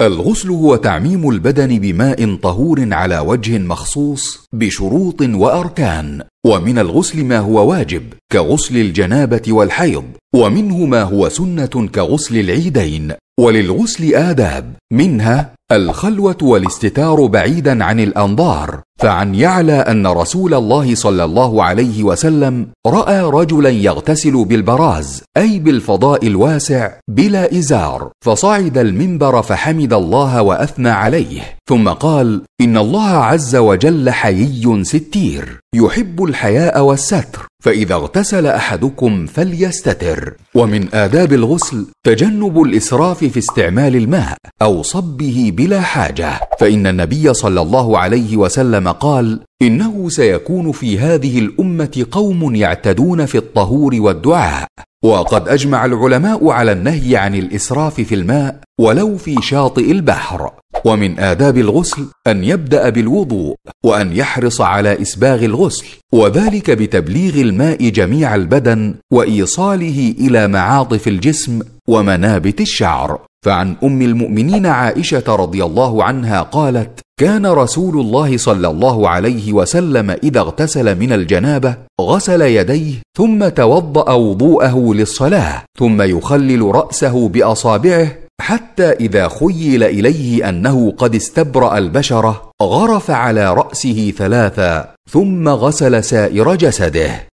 الغسل هو تعميم البدن بماء طهور على وجه مخصوص بشروط واركان ومن الغسل ما هو واجب كغسل الجنابه والحيض ومنه ما هو سنه كغسل العيدين وللغسل اداب منها الخلوه والاستتار بعيدا عن الانظار فعن يعلى ان رسول الله صلى الله عليه وسلم راى رجلا يغتسل بالبراز اي بالفضاء الواسع بلا ازار فصعد المنبر فحمد الله واثنى عليه ثم قال ان الله عز وجل حيي ستير يحب الحياء والستر فاذا اغتسل احدكم فليستتر ومن اداب الغسل تجنب الاسراف في استعمال الماء او صبه بلا حاجه فان النبي صلى الله عليه وسلم قال انه سيكون في هذه الامه قوم يعتدون في الطهور والدعاء وقد اجمع العلماء على النهي عن الاسراف في الماء ولو في شاطئ البحر ومن آداب الغسل أن يبدأ بالوضوء وأن يحرص على إسباغ الغسل وذلك بتبليغ الماء جميع البدن وإيصاله إلى معاطف الجسم ومنابت الشعر فعن ام المؤمنين عائشه رضي الله عنها قالت كان رسول الله صلى الله عليه وسلم اذا اغتسل من الجنابه غسل يديه ثم توضا وضوءه للصلاه ثم يخلل راسه باصابعه حتى اذا خيل اليه انه قد استبرا البشره غرف على راسه ثلاثا ثم غسل سائر جسده